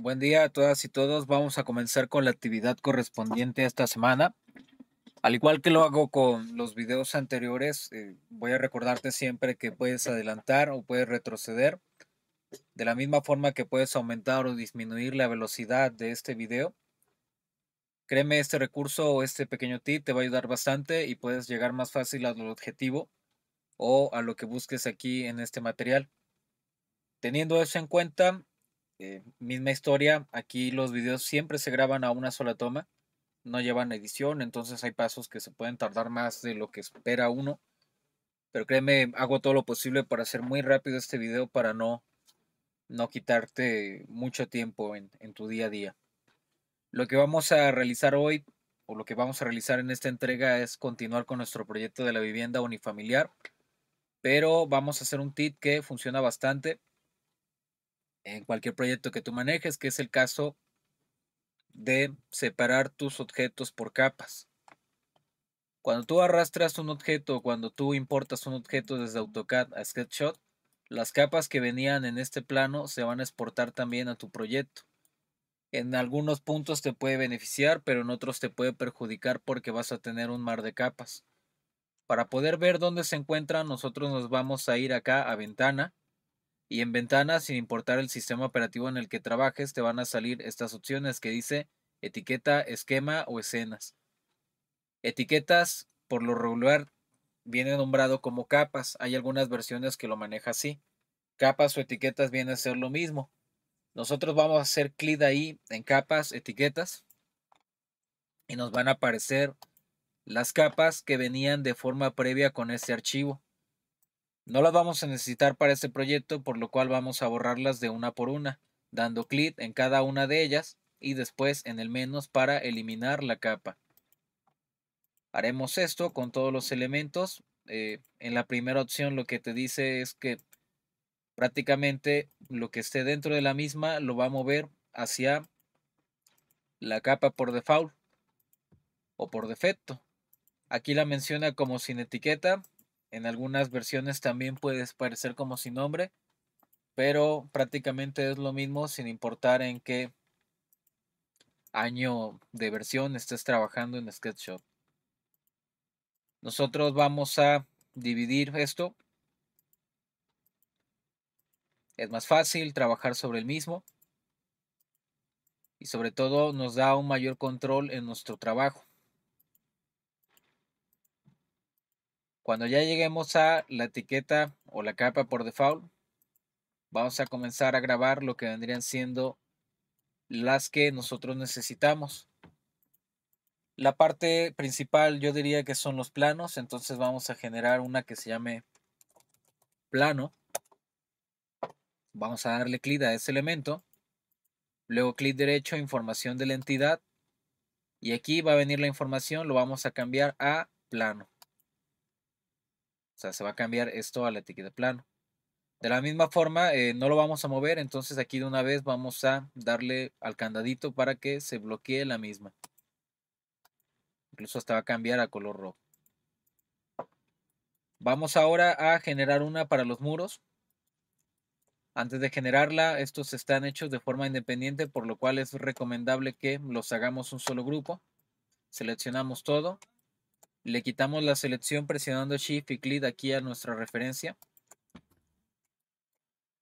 Buen día a todas y todos. Vamos a comenzar con la actividad correspondiente a esta semana. Al igual que lo hago con los videos anteriores, eh, voy a recordarte siempre que puedes adelantar o puedes retroceder. De la misma forma que puedes aumentar o disminuir la velocidad de este video. Créeme, este recurso o este pequeño tip te va a ayudar bastante y puedes llegar más fácil al objetivo o a lo que busques aquí en este material. Teniendo eso en cuenta, eh, misma historia, aquí los videos siempre se graban a una sola toma, no llevan edición, entonces hay pasos que se pueden tardar más de lo que espera uno. Pero créeme, hago todo lo posible para hacer muy rápido este video para no, no quitarte mucho tiempo en, en tu día a día. Lo que vamos a realizar hoy, o lo que vamos a realizar en esta entrega, es continuar con nuestro proyecto de la vivienda unifamiliar. Pero vamos a hacer un tip que funciona bastante en cualquier proyecto que tú manejes, que es el caso de separar tus objetos por capas. Cuando tú arrastras un objeto o cuando tú importas un objeto desde AutoCAD a SketchUp, las capas que venían en este plano se van a exportar también a tu proyecto. En algunos puntos te puede beneficiar, pero en otros te puede perjudicar porque vas a tener un mar de capas. Para poder ver dónde se encuentran, nosotros nos vamos a ir acá a ventana y en ventanas, sin importar el sistema operativo en el que trabajes, te van a salir estas opciones que dice etiqueta, esquema o escenas. Etiquetas, por lo regular, viene nombrado como capas. Hay algunas versiones que lo maneja así. Capas o etiquetas viene a ser lo mismo. Nosotros vamos a hacer clic ahí en capas, etiquetas. Y nos van a aparecer las capas que venían de forma previa con este archivo. No las vamos a necesitar para este proyecto, por lo cual vamos a borrarlas de una por una, dando clic en cada una de ellas y después en el menos para eliminar la capa. Haremos esto con todos los elementos. Eh, en la primera opción lo que te dice es que prácticamente lo que esté dentro de la misma lo va a mover hacia la capa por default o por defecto. Aquí la menciona como sin etiqueta, en algunas versiones también puedes parecer como sin nombre, pero prácticamente es lo mismo sin importar en qué año de versión estés trabajando en SketchUp. Nosotros vamos a dividir esto. Es más fácil trabajar sobre el mismo y sobre todo nos da un mayor control en nuestro trabajo. Cuando ya lleguemos a la etiqueta o la capa por default, vamos a comenzar a grabar lo que vendrían siendo las que nosotros necesitamos. La parte principal yo diría que son los planos, entonces vamos a generar una que se llame plano. Vamos a darle clic a ese elemento, luego clic derecho, información de la entidad, y aquí va a venir la información, lo vamos a cambiar a plano. O sea, se va a cambiar esto a la etiqueta plano. De la misma forma, eh, no lo vamos a mover, entonces aquí de una vez vamos a darle al candadito para que se bloquee la misma. Incluso hasta va a cambiar a color rojo. Vamos ahora a generar una para los muros. Antes de generarla, estos están hechos de forma independiente, por lo cual es recomendable que los hagamos un solo grupo. Seleccionamos todo le quitamos la selección presionando Shift y clic aquí a nuestra referencia.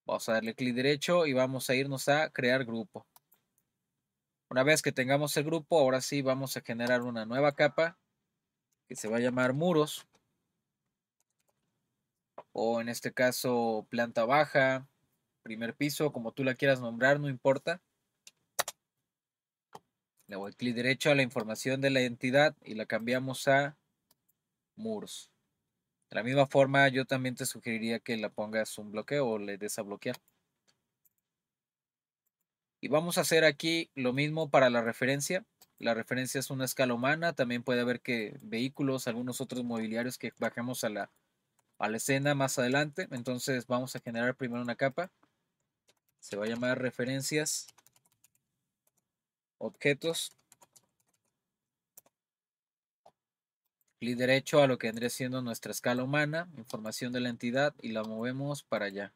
Vamos a darle clic derecho y vamos a irnos a crear grupo. Una vez que tengamos el grupo, ahora sí vamos a generar una nueva capa que se va a llamar muros. O en este caso planta baja, primer piso, como tú la quieras nombrar, no importa. Le doy clic derecho a la información de la entidad y la cambiamos a muros. De la misma forma, yo también te sugeriría que la pongas un bloqueo o le des Y vamos a hacer aquí lo mismo para la referencia. La referencia es una escala humana. También puede haber que vehículos, algunos otros mobiliarios que bajemos a la, a la escena más adelante. Entonces vamos a generar primero una capa. Se va a llamar referencias, objetos Clic derecho a lo que vendría siendo nuestra escala humana, información de la entidad y la movemos para allá.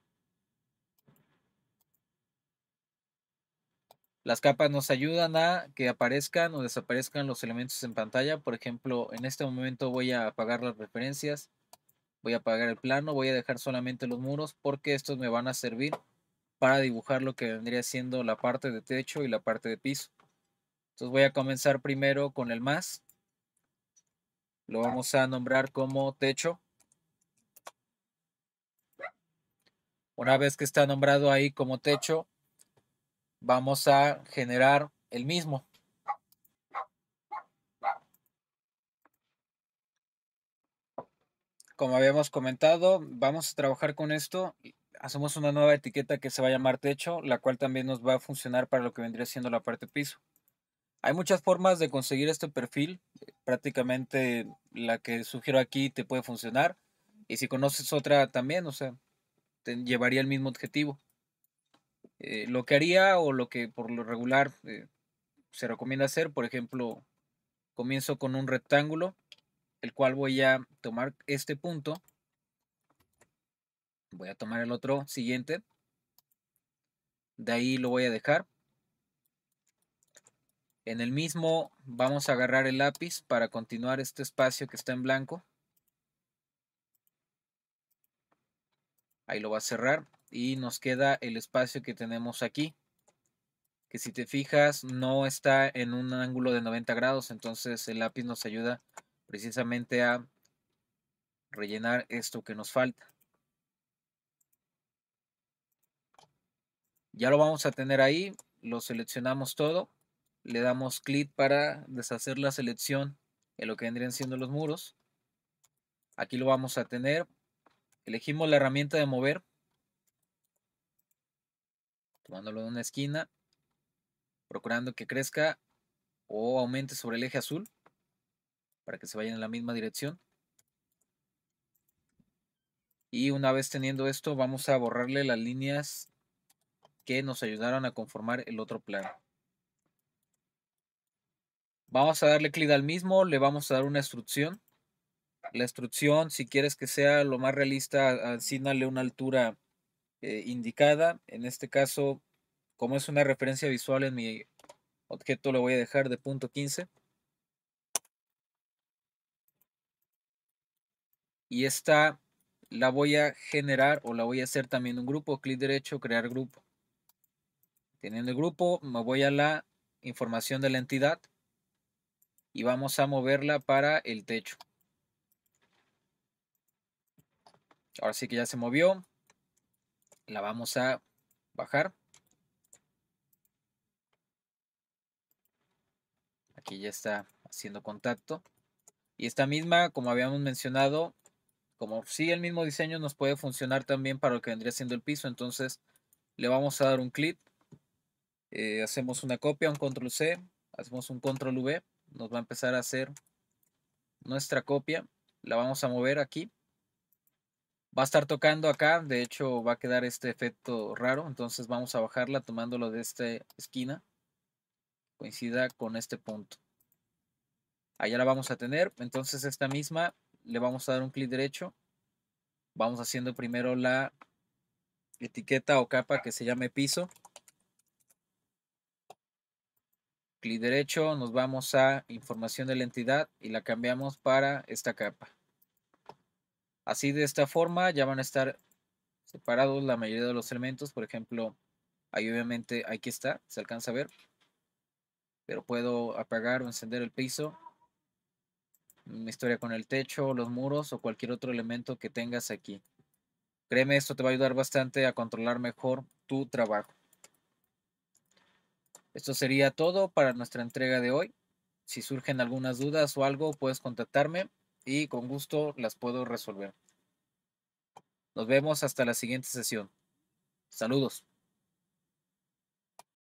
Las capas nos ayudan a que aparezcan o desaparezcan los elementos en pantalla. Por ejemplo, en este momento voy a apagar las referencias, voy a apagar el plano, voy a dejar solamente los muros porque estos me van a servir para dibujar lo que vendría siendo la parte de techo y la parte de piso. Entonces voy a comenzar primero con el más. Lo ah. vamos a nombrar como techo. Una vez que está nombrado ahí como techo, vamos a generar el mismo. Como habíamos comentado, vamos a trabajar con esto. Hacemos una nueva etiqueta que se va a llamar techo, la cual también nos va a funcionar para lo que vendría siendo la parte piso. Hay muchas formas de conseguir este perfil. Eh, prácticamente la que sugiero aquí te puede funcionar. Y si conoces otra también, o sea, te llevaría el mismo objetivo. Eh, lo que haría o lo que por lo regular eh, se recomienda hacer, por ejemplo, comienzo con un rectángulo, el cual voy a tomar este punto. Voy a tomar el otro siguiente. De ahí lo voy a dejar. En el mismo vamos a agarrar el lápiz para continuar este espacio que está en blanco. Ahí lo va a cerrar y nos queda el espacio que tenemos aquí. Que si te fijas no está en un ángulo de 90 grados, entonces el lápiz nos ayuda precisamente a rellenar esto que nos falta. Ya lo vamos a tener ahí, lo seleccionamos todo le damos clic para deshacer la selección en lo que vendrían siendo los muros. Aquí lo vamos a tener. Elegimos la herramienta de mover. Tomándolo de una esquina. Procurando que crezca o aumente sobre el eje azul. Para que se vaya en la misma dirección. Y una vez teniendo esto, vamos a borrarle las líneas que nos ayudaron a conformar el otro plano. Vamos a darle clic al mismo, le vamos a dar una instrucción. La instrucción, si quieres que sea lo más realista, asignale una altura eh, indicada. En este caso, como es una referencia visual en mi objeto, le voy a dejar de punto 15. Y esta la voy a generar o la voy a hacer también un grupo. Clic derecho, crear grupo. Teniendo el grupo, me voy a la información de la entidad y vamos a moverla para el techo. Ahora sí que ya se movió. La vamos a bajar. Aquí ya está haciendo contacto. Y esta misma, como habíamos mencionado, como si el mismo diseño, nos puede funcionar también para lo que vendría siendo el piso. Entonces le vamos a dar un clic. Eh, hacemos una copia, un control C. Hacemos un control V nos va a empezar a hacer nuestra copia. La vamos a mover aquí. Va a estar tocando acá, de hecho va a quedar este efecto raro, entonces vamos a bajarla tomándolo de esta esquina. Coincida con este punto. Allá la vamos a tener, entonces esta misma le vamos a dar un clic derecho. Vamos haciendo primero la etiqueta o capa que se llame piso. clic derecho, nos vamos a información de la entidad y la cambiamos para esta capa. Así de esta forma ya van a estar separados la mayoría de los elementos. Por ejemplo, ahí obviamente aquí está, se alcanza a ver. Pero puedo apagar o encender el piso. Mi historia con el techo, los muros o cualquier otro elemento que tengas aquí. Créeme, esto te va a ayudar bastante a controlar mejor tu trabajo. Esto sería todo para nuestra entrega de hoy. Si surgen algunas dudas o algo, puedes contactarme y con gusto las puedo resolver. Nos vemos hasta la siguiente sesión. Saludos.